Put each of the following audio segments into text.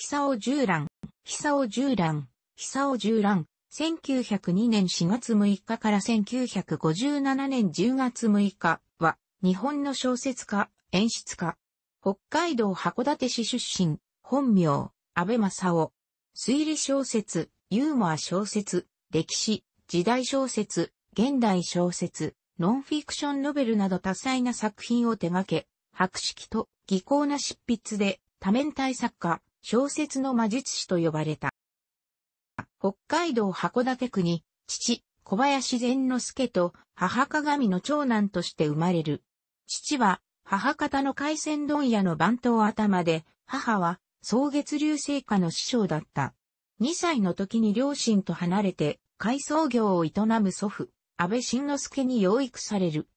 久尾十蘭、久尾十蘭、久尾十蘭、1902年4月6日から1957年10月6日は、日本の小説家、演出家。北海道函館市出身、本名、安倍正夫。推理小説、ユーモア小説、歴史、時代小説、現代小説、ノンフィクションノベルなど多彩な作品を手掛け、博識と技巧な執筆で多面体作家、小説の魔術師と呼ばれた。北海道函館区に、父、小林善之助と母鏡の長男として生まれる。父は母方の海鮮問屋の番頭頭で、母は草月流星家の師匠だった。2歳の時に両親と離れて海藻業を営む祖父、安倍晋之助に養育される。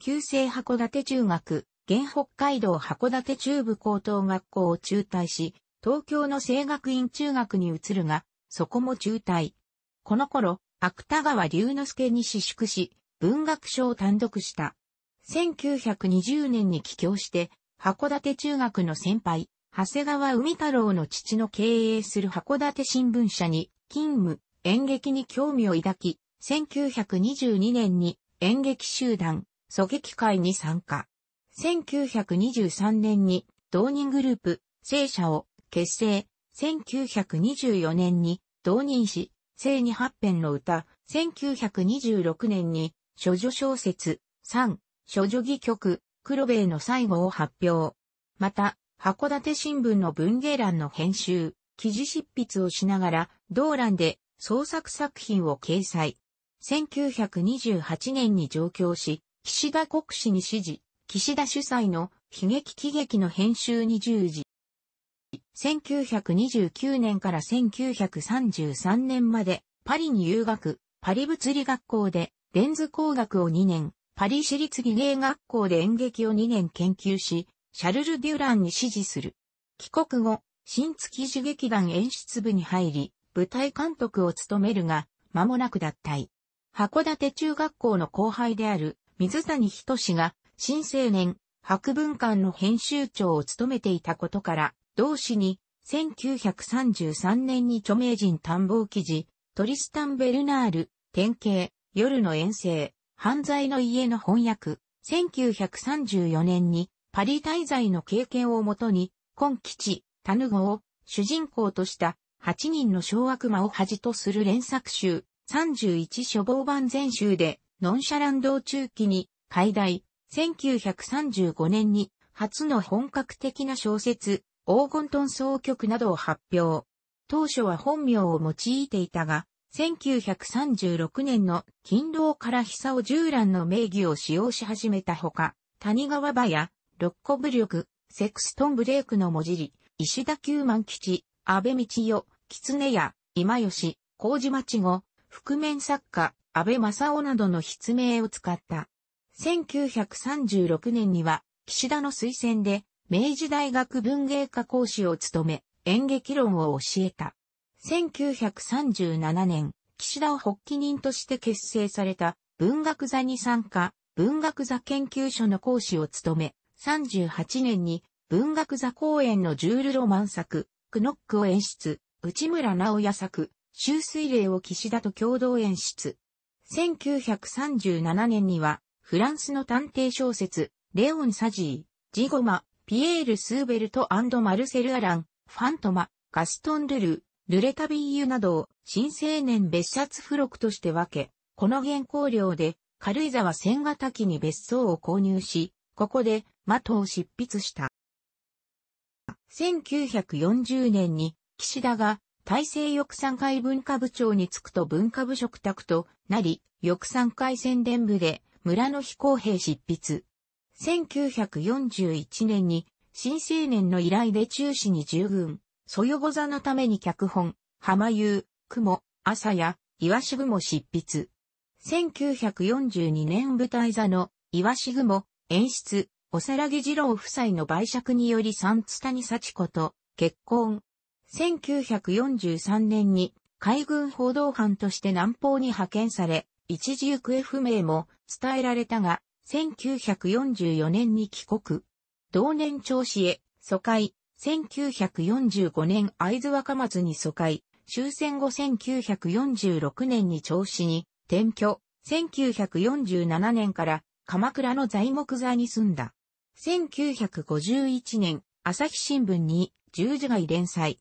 旧制函館中学、現北海道函館中部高等学校を中退し、東京の聖学院中学に移るが、そこも中退。この頃、芥川龍之介に私縮し、文学賞を単独した。1920年に帰郷して、函館中学の先輩、長谷川海太郎の父の経営する函館新聞社に勤務、演劇に興味を抱き、1922年に演劇集団、狙撃会に参加。1923年に、同人グループ、聖者を結成、1924年に同人誌、生に八編の歌、1926年に、諸女小説、3、諸女戯曲、黒兵衛の最後を発表。また、函館新聞の文芸欄の編集、記事執筆をしながら、同欄で創作作品を掲載。1928年に上京し、岸田国士に指示、岸田主催の悲劇喜劇の編集に従事。1929年から1933年まで、パリに留学、パリ物理学校で、レンズ工学を2年、パリ市立技芸学校で演劇を2年研究し、シャルル・デュランに指示する。帰国後、新月樹劇団演出部に入り、舞台監督を務めるが、間もなく脱退。函館中学校の後輩である水谷仁が、新青年、博文館の編集長を務めていたことから、同誌に、1933年に著名人探訪記事、トリスタン・ベルナール、典型、夜の遠征、犯罪の家の翻訳、1934年にパリ滞在の経験をもとに、今吉、タヌゴを主人公とした8人の小悪魔を恥とする連作集、31書房版全集で、ノンシャランド中期に、解題、1935年に、初の本格的な小説、黄金トン奏曲などを発表。当初は本名を用いていたが、1936年の勤労から久尾十蘭の名義を使用し始めたほか、谷川場や、六個武力、セクストンブレイクの文字り、石田九万吉、安倍道代、狐屋、今吉、麹町後、覆面作家、安倍正夫などの筆名を使った。1936年には、岸田の推薦で、明治大学文芸科講師を務め、演劇論を教えた。1937年、岸田を発起人として結成された文学座に参加、文学座研究所の講師を務め、38年に文学座公演のジュールロマン作、クノックを演出、内村直也作、修水霊を岸田と共同演出。1937年には、フランスの探偵小説、レオン・サジー、ジゴマ、ピエール・スーベルトマルセル・アラン、ファントマ、ガストン・ルル、ルレタビーユなどを新青年別冊付録として分け、この原稿料で軽井沢千ヶ滝に別荘を購入し、ここでマトを執筆した。1940年に岸田が大西翼山会文化部長に就くと文化部嘱託となり、翼山会宣伝部で村の非公平執筆、1941年に、新青年の依頼で中止に従軍、そよご座のために脚本、浜優、雲、朝や、岩し雲執筆。1942年舞台座の、岩し雲、演出、おさらぎ二郎夫妻の売借により三津谷幸子と結婚。1943年に海軍報道班として南方に派遣され、一時行方不明も伝えられたが、1944年に帰国。同年調子へ、疎開、1945年会津若松に疎開、終戦後1946年に調子に転居、1947年から鎌倉の材木座に住んだ。1951年、朝日新聞に十字街連載。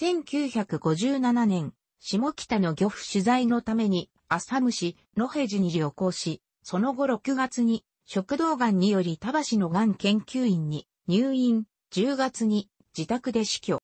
1957年、下北の漁夫取材のために、浅虫、野辺寺に旅行し、その後6月に食道がんにより田橋のがん研究院に入院、10月に自宅で死去。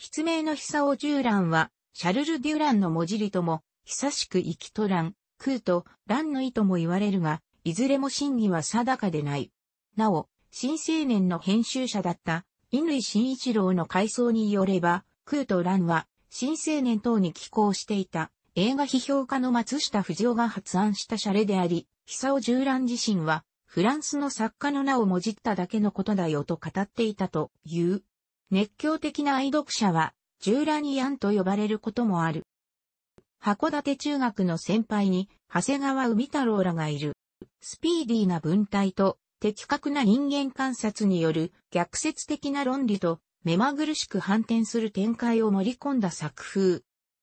筆明の久尾十蘭は、シャルル・デュランの文字りとも、久しく生きとらん、空と、蘭の意とも言われるが、いずれも真偽は定かでない。なお、新青年の編集者だった、乾慎一郎の回想によれば、空と蘭は、新青年等に寄稿していた、映画批評家の松下不二夫が発案したシャレであり、久尾十蘭自身は、フランスの作家の名をもじっただけのことだよと語っていたという。熱狂的な愛読者は、十蘭ニアンと呼ばれることもある。函館中学の先輩に、長谷川海太郎らがいる。スピーディーな文体と、的確な人間観察による逆説的な論理と目まぐるしく反転する展開を盛り込んだ作風。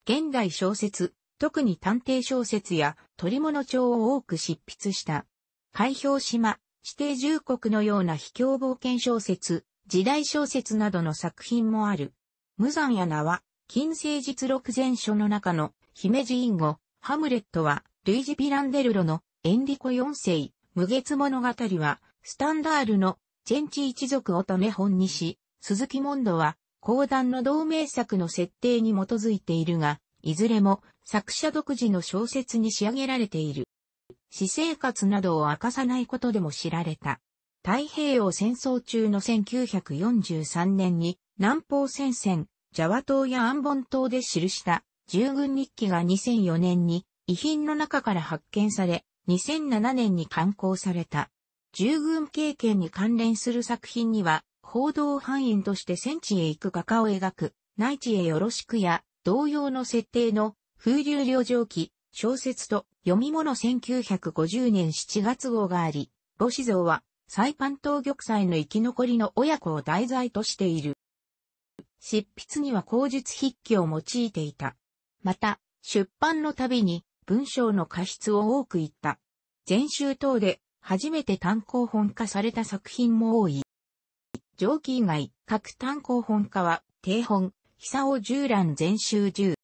現代小説、特に探偵小説や取物帳を多く執筆した。海氷島、指定重国のような秘境冒険小説、時代小説などの作品もある。無残や名は、近世実録全書の中の姫路隠語、ハムレットは、ルイジ・ピランデルロのエンリコ4世、無月物語は、スタンダールのチェンチ一族をめ本にし、鈴木モンドは、講談の同名作の設定に基づいているが、いずれも作者独自の小説に仕上げられている。私生活などを明かさないことでも知られた。太平洋戦争中の1943年に南方戦線、ジャワ島やアンボン島で記した従軍日記が2004年に遺品の中から発見され、2007年に刊行された。従軍経験に関連する作品には、報道範囲として戦地へ行く画家を描く、内地へよろしくや、同様の設定の風流旅情記、小説と読み物1950年7月号があり、母子像はサパン島玉砕の生き残りの親子を題材としている。執筆には口述筆記を用いていた。また、出版のたびに文章の過失を多く言った。全集等で初めて単行本化された作品も多い。上記以外、各単行本化は、定本、久尾十覧全集十。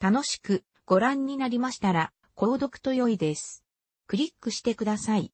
楽しくご覧になりましたら、購読と良いです。クリックしてください。